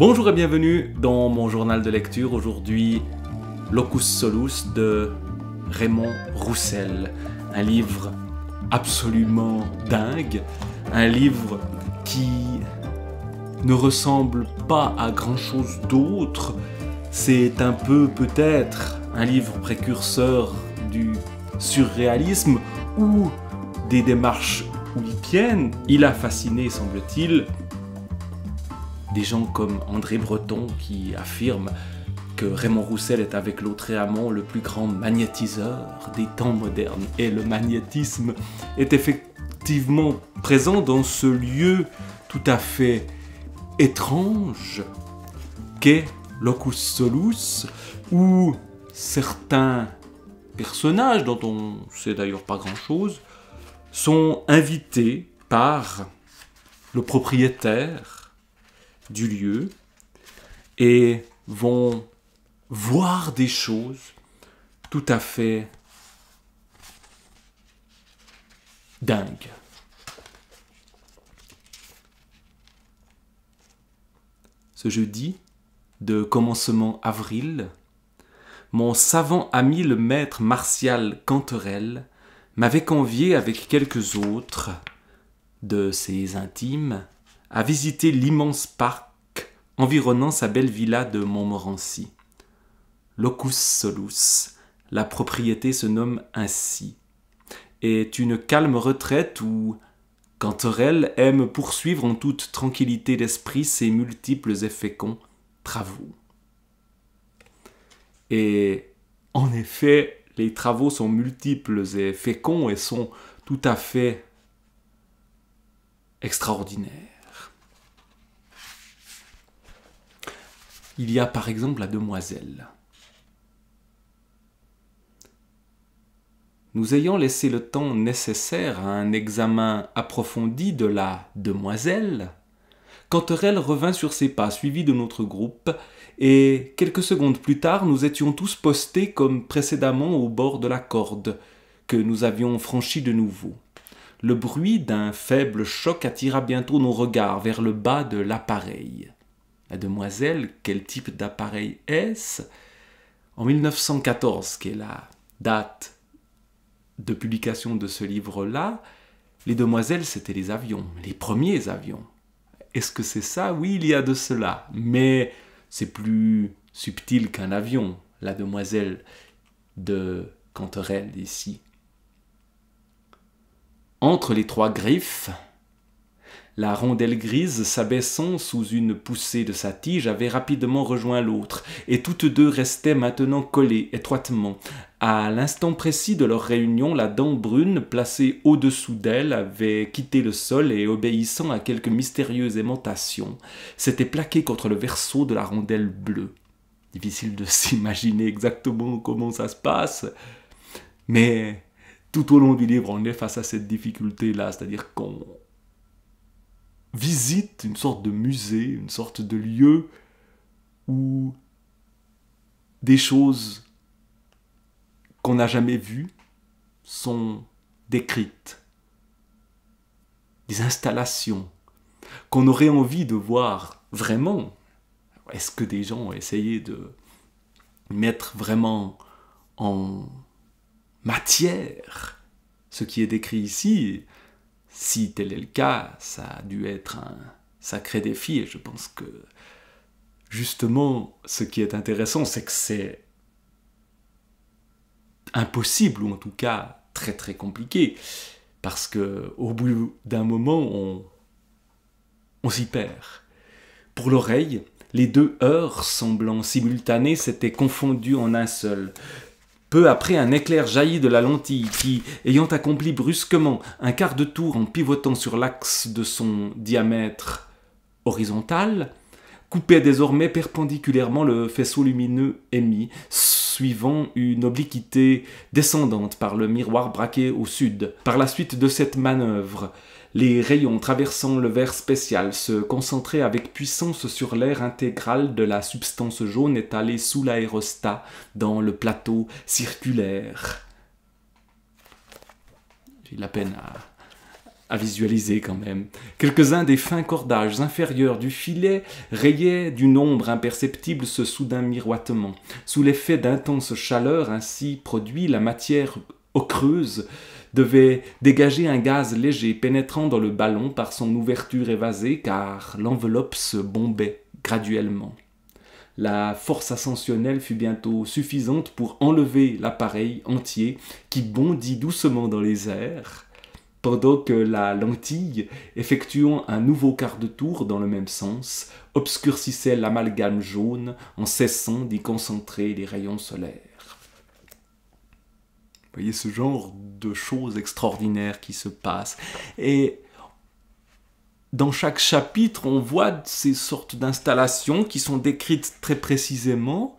Bonjour et bienvenue dans mon journal de lecture. Aujourd'hui, Locus Solus de Raymond Roussel. Un livre absolument dingue, un livre qui ne ressemble pas à grand-chose d'autre. C'est un peu peut-être un livre précurseur du surréalisme ou des démarches oulipiennes. Il a fasciné, semble-t-il, des gens comme André Breton qui affirme que Raymond Roussel est avec l'autre amant le plus grand magnétiseur des temps modernes. Et le magnétisme est effectivement présent dans ce lieu tout à fait étrange qu'est Locus Solus, où certains personnages, dont on ne sait d'ailleurs pas grand-chose, sont invités par le propriétaire du lieu et vont voir des choses tout à fait dingues. Ce jeudi de commencement avril, mon savant ami le maître martial Canterelle m'avait convié avec quelques autres de ses intimes à visiter l'immense parc environnant sa belle villa de Montmorency. Locus Solus, la propriété se nomme ainsi, est une calme retraite où Cantorel aime poursuivre en toute tranquillité d'esprit ses multiples et féconds travaux. Et en effet, les travaux sont multiples et féconds et sont tout à fait extraordinaires. Il y a par exemple la demoiselle. Nous ayant laissé le temps nécessaire à un examen approfondi de la demoiselle, Canterelle revint sur ses pas, suivi de notre groupe, et quelques secondes plus tard, nous étions tous postés comme précédemment au bord de la corde, que nous avions franchie de nouveau. Le bruit d'un faible choc attira bientôt nos regards vers le bas de l'appareil la demoiselle, quel type d'appareil est-ce En 1914, qui est la date de publication de ce livre-là, les demoiselles, c'était les avions, les premiers avions. Est-ce que c'est ça Oui, il y a de cela, mais c'est plus subtil qu'un avion, la demoiselle de Canterelle ici. Entre les trois griffes, la rondelle grise, s'abaissant sous une poussée de sa tige, avait rapidement rejoint l'autre, et toutes deux restaient maintenant collées étroitement. À l'instant précis de leur réunion, la dent brune, placée au-dessous d'elle, avait quitté le sol et, obéissant à quelque mystérieuse aimantation, s'était plaquée contre le verso de la rondelle bleue. Difficile de s'imaginer exactement comment ça se passe, mais tout au long du livre, on est face à cette difficulté-là, c'est-à-dire qu'on visite, une sorte de musée, une sorte de lieu où des choses qu'on n'a jamais vues sont décrites, des installations qu'on aurait envie de voir vraiment. Est-ce que des gens ont essayé de mettre vraiment en matière ce qui est décrit ici si tel est le cas, ça a dû être un sacré défi et je pense que justement ce qui est intéressant c'est que c'est impossible ou en tout cas très très compliqué parce que au bout d'un moment on, on s'y perd. Pour l'oreille, les deux heures semblant simultanées s'étaient confondues en un seul. Peu après, un éclair jaillit de la lentille qui, ayant accompli brusquement un quart de tour en pivotant sur l'axe de son diamètre horizontal, coupait désormais perpendiculairement le faisceau lumineux émis, suivant une obliquité descendante par le miroir braqué au sud. Par la suite de cette manœuvre, les rayons traversant le verre spécial se concentraient avec puissance sur l'air intégral de la substance jaune étalée sous l'aérostat dans le plateau circulaire. J'ai la peine à, à visualiser quand même. Quelques-uns des fins cordages inférieurs du filet rayaient d'une ombre imperceptible ce soudain miroitement. Sous l'effet d'intense chaleur ainsi produit, la matière ocreuse devait dégager un gaz léger pénétrant dans le ballon par son ouverture évasée car l'enveloppe se bombait graduellement. La force ascensionnelle fut bientôt suffisante pour enlever l'appareil entier qui bondit doucement dans les airs, pendant que la lentille, effectuant un nouveau quart de tour dans le même sens, obscurcissait l'amalgame jaune en cessant d'y concentrer les rayons solaires. Vous voyez ce genre de choses extraordinaires qui se passent. Et dans chaque chapitre, on voit ces sortes d'installations qui sont décrites très précisément.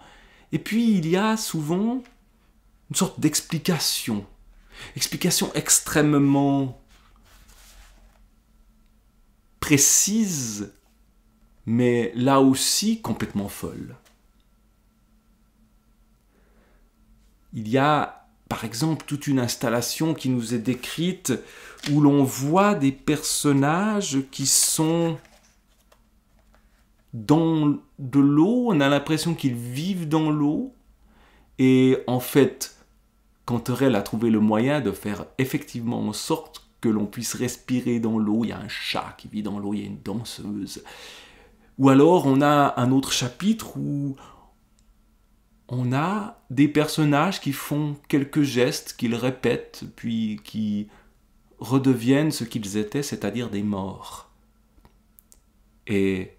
Et puis il y a souvent une sorte d'explication. Explication extrêmement précise, mais là aussi complètement folle. Il y a par exemple toute une installation qui nous est décrite où l'on voit des personnages qui sont dans de l'eau, on a l'impression qu'ils vivent dans l'eau. Et en fait, Canterelle a trouvé le moyen de faire effectivement en sorte que l'on puisse respirer dans l'eau. Il y a un chat qui vit dans l'eau, il y a une danseuse. Ou alors on a un autre chapitre où on a des personnages qui font quelques gestes qu'ils répètent, puis qui redeviennent ce qu'ils étaient, c'est-à-dire des morts. Et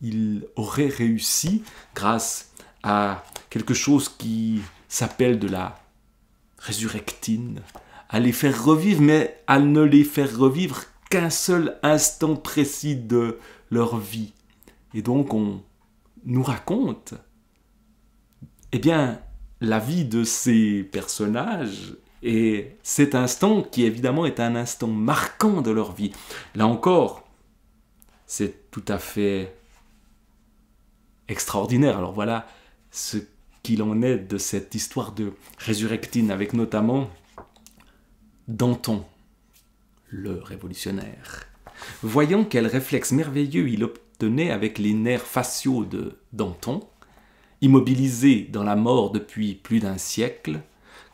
ils auraient réussi, grâce à quelque chose qui s'appelle de la résurrectine, à les faire revivre, mais à ne les faire revivre qu'un seul instant précis de leur vie. Et donc on nous raconte eh bien, la vie de ces personnages et cet instant qui évidemment est un instant marquant de leur vie. Là encore, c'est tout à fait extraordinaire. Alors voilà ce qu'il en est de cette histoire de résurrectine avec notamment Danton, le révolutionnaire. Voyons quel réflexe merveilleux il obtenait avec les nerfs faciaux de Danton, immobilisé dans la mort depuis plus d'un siècle,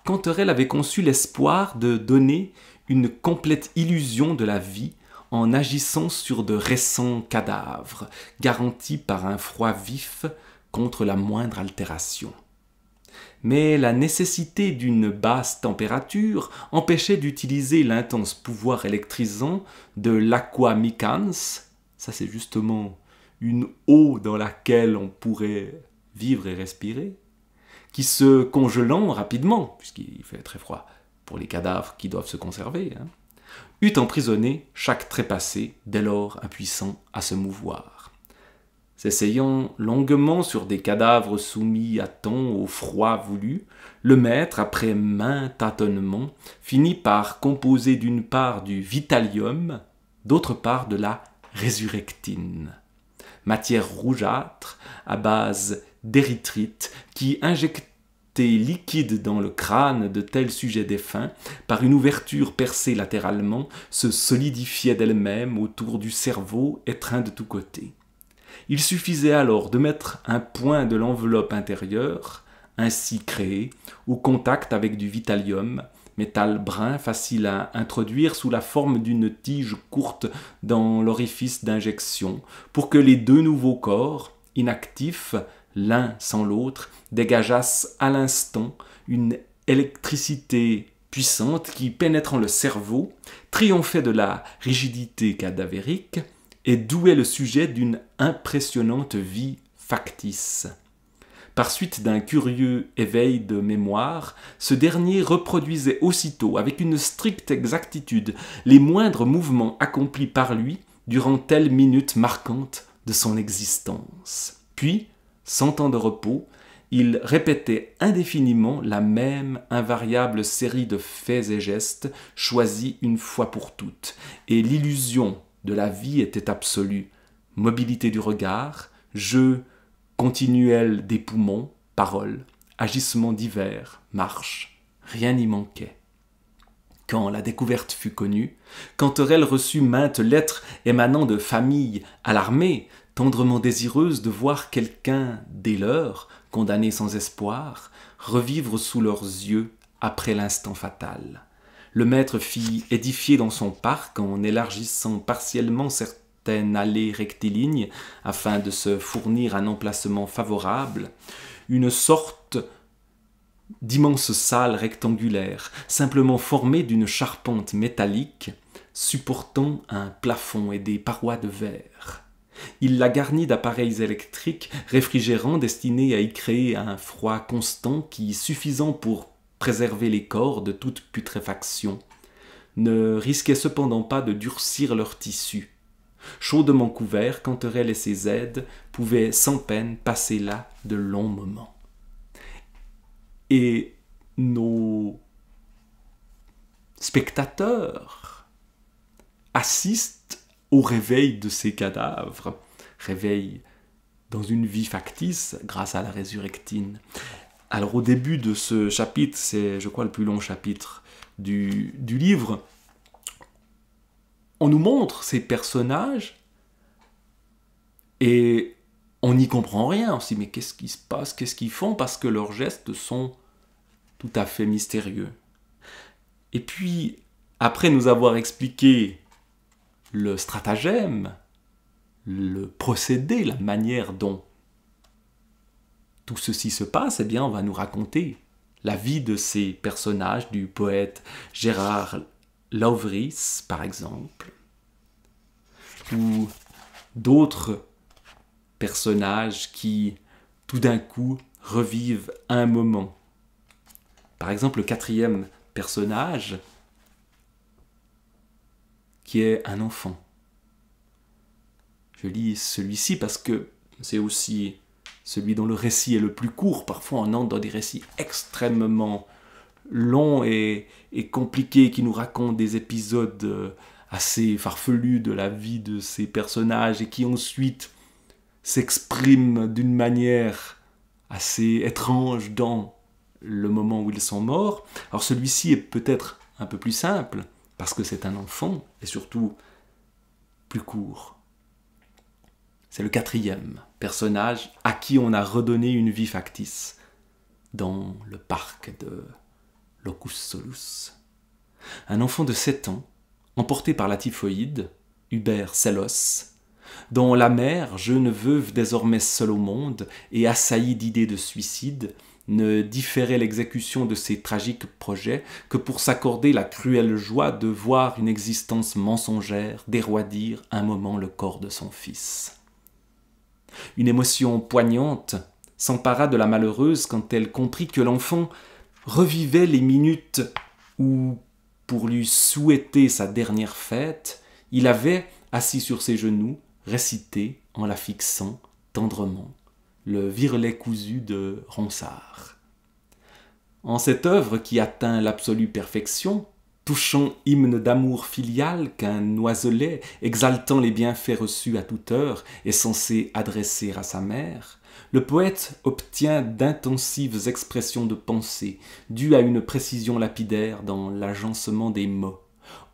Canterelle avait conçu l'espoir de donner une complète illusion de la vie en agissant sur de récents cadavres, garantis par un froid vif contre la moindre altération. Mais la nécessité d'une basse température empêchait d'utiliser l'intense pouvoir électrisant de l'aquamicans, ça c'est justement une eau dans laquelle on pourrait vivre et respirer, qui se congelant rapidement, puisqu'il fait très froid pour les cadavres qui doivent se conserver, hein, eut emprisonné chaque trépassé, dès lors impuissant à se mouvoir. S'essayant longuement sur des cadavres soumis à temps au froid voulu, le maître, après maint tâtonnement, finit par composer d'une part du vitalium, d'autre part de la résurrectine, matière rougeâtre à base d'érythrite qui injectait liquide dans le crâne de tel sujet défunt, par une ouverture percée latéralement, se solidifiait d'elle-même autour du cerveau étreint de tous côtés. Il suffisait alors de mettre un point de l'enveloppe intérieure, ainsi créée, au contact avec du vitalium, métal brun facile à introduire sous la forme d'une tige courte dans l'orifice d'injection, pour que les deux nouveaux corps, inactifs, l'un sans l'autre, dégageassent à l'instant une électricité puissante qui, pénétrant le cerveau, triomphait de la rigidité cadavérique et douait le sujet d'une impressionnante vie factice. Par suite d'un curieux éveil de mémoire, ce dernier reproduisait aussitôt, avec une stricte exactitude, les moindres mouvements accomplis par lui durant telle minute marquante de son existence. Puis, sans temps de repos, il répétait indéfiniment la même invariable série de faits et gestes choisis une fois pour toutes, et l'illusion de la vie était absolue. Mobilité du regard, jeu continuel des poumons, paroles, agissements divers, marches, rien n'y manquait. Quand la découverte fut connue, Canterelle reçut maintes lettres émanant de familles alarmées, tendrement désireuse de voir quelqu'un dès leurs, condamné sans espoir, revivre sous leurs yeux après l'instant fatal. Le maître fit édifier dans son parc en élargissant partiellement certaines allées rectilignes afin de se fournir un emplacement favorable, une sorte d'immense salle rectangulaire, simplement formée d'une charpente métallique supportant un plafond et des parois de verre. Il la garnit d'appareils électriques réfrigérants destinés à y créer un froid constant qui suffisant pour préserver les corps de toute putréfaction. Ne risquait cependant pas de durcir leurs tissus. Chaudement couverts, Canterelle et ses aides pouvaient sans peine passer là de longs moments. Et nos spectateurs assistent au réveil de ces cadavres, réveil dans une vie factice grâce à la résurrectine. Alors au début de ce chapitre, c'est je crois le plus long chapitre du, du livre, on nous montre ces personnages et on n'y comprend rien. On se dit mais qu'est-ce qui se passe, qu'est-ce qu'ils font parce que leurs gestes sont tout à fait mystérieux. Et puis, après nous avoir expliqué le stratagème, le procédé, la manière dont tout ceci se passe, eh bien, on va nous raconter la vie de ces personnages, du poète Gérard Lovris, par exemple, ou d'autres personnages qui, tout d'un coup, revivent un moment. Par exemple, le quatrième personnage, qui est un enfant. Je lis celui-ci parce que c'est aussi celui dont le récit est le plus court. Parfois, on entre dans des récits extrêmement longs et, et compliqués qui nous racontent des épisodes euh, assez farfelus de la vie de ces personnages et qui ensuite s'expriment d'une manière assez étrange dans le moment où ils sont morts. Alors celui-ci est peut-être un peu plus simple, parce que c'est un enfant, et surtout plus court. C'est le quatrième personnage à qui on a redonné une vie factice dans le parc de Locus Solus. Un enfant de 7 ans, emporté par la typhoïde, Hubert Sellos, dont la mère, jeune veuve désormais seule au monde et assaillie d'idées de suicide, ne différait l'exécution de ses tragiques projets que pour s'accorder la cruelle joie de voir une existence mensongère déroidir un moment le corps de son fils. Une émotion poignante s'empara de la malheureuse quand elle comprit que l'enfant revivait les minutes où, pour lui souhaiter sa dernière fête, il avait, assis sur ses genoux, récité en la fixant tendrement le virlet cousu de Ronsard. En cette œuvre qui atteint l'absolue perfection, touchant hymne d'amour filial qu'un oiselet, exaltant les bienfaits reçus à toute heure, est censé adresser à sa mère, le poète obtient d'intensives expressions de pensée, dues à une précision lapidaire dans l'agencement des mots.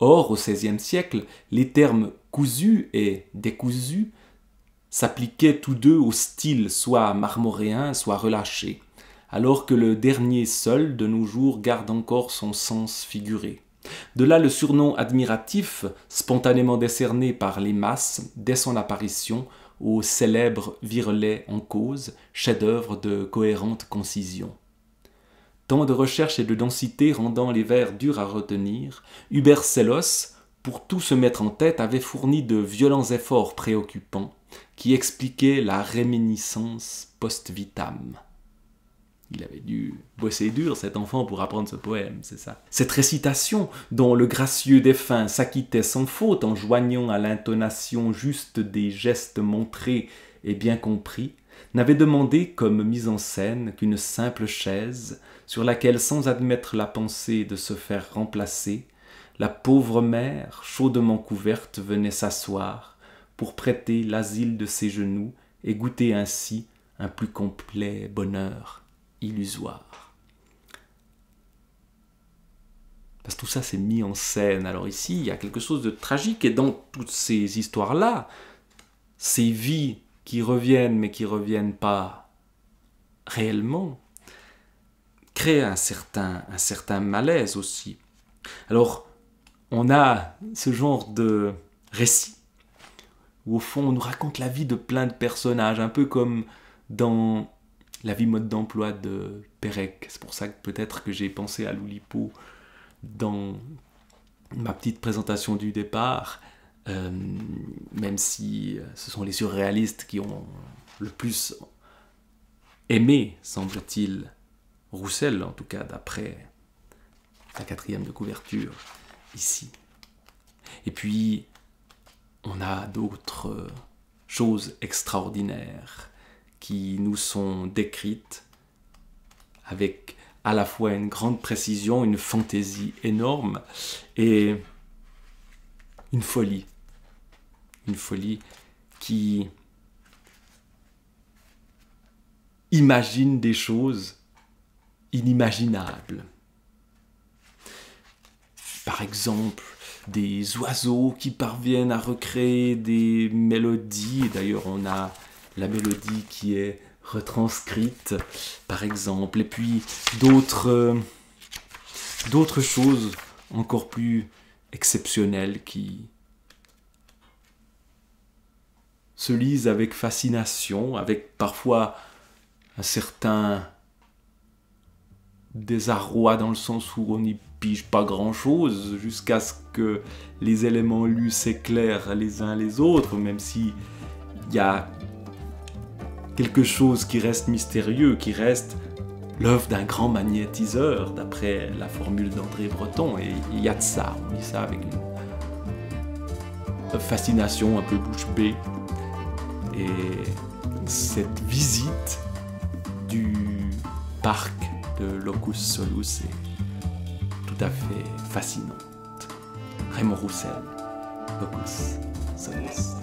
Or, au XVIe siècle, les termes cousu et décousu s'appliquaient tous deux au style soit marmoréen, soit relâché, alors que le dernier seul de nos jours garde encore son sens figuré. De là le surnom admiratif, spontanément décerné par les masses dès son apparition au célèbre virelet en cause, chef-d'œuvre de cohérente concision. Tant de recherche et de densité rendant les vers durs à retenir, Hubert Sellos, pour tout se mettre en tête, avait fourni de violents efforts préoccupants, qui expliquait la réminiscence post-vitam. Il avait dû bosser dur, cet enfant, pour apprendre ce poème, c'est ça. Cette récitation, dont le gracieux défunt s'acquittait sans faute en joignant à l'intonation juste des gestes montrés et bien compris, n'avait demandé comme mise en scène qu'une simple chaise sur laquelle, sans admettre la pensée de se faire remplacer, la pauvre mère, chaudement couverte, venait s'asseoir pour prêter l'asile de ses genoux et goûter ainsi un plus complet bonheur illusoire. Parce que tout ça, s'est mis en scène. Alors ici, il y a quelque chose de tragique, et dans toutes ces histoires-là, ces vies qui reviennent, mais qui reviennent pas réellement, créent un certain, un certain malaise aussi. Alors, on a ce genre de récit où au fond on nous raconte la vie de plein de personnages, un peu comme dans la vie mode d'emploi de Perec. C'est pour ça que peut-être que j'ai pensé à Loulipo dans ma petite présentation du départ, euh, même si euh, ce sont les surréalistes qui ont le plus aimé, semble-t-il, Roussel, en tout cas d'après la quatrième de couverture ici. Et puis, on a d'autres euh, choses extraordinaires qui nous sont décrites avec à la fois une grande précision, une fantaisie énorme et une folie. Une folie qui imagine des choses inimaginables. Par exemple, des oiseaux qui parviennent à recréer des mélodies. D'ailleurs, on a la mélodie qui est retranscrite, par exemple, et puis d'autres euh, d'autres choses encore plus exceptionnelles qui se lisent avec fascination, avec parfois un certain désarroi dans le sens où on y pas grand-chose jusqu'à ce que les éléments lus s'éclairent les uns les autres, même si il y a quelque chose qui reste mystérieux, qui reste l'œuvre d'un grand magnétiseur, d'après la formule d'André Breton. Et il y a de ça, on dit ça avec une fascination un peu bouche bée. Et cette visite du parc de Locus Solus tout à fait fascinante. Raymond Roussel, Locus Solis.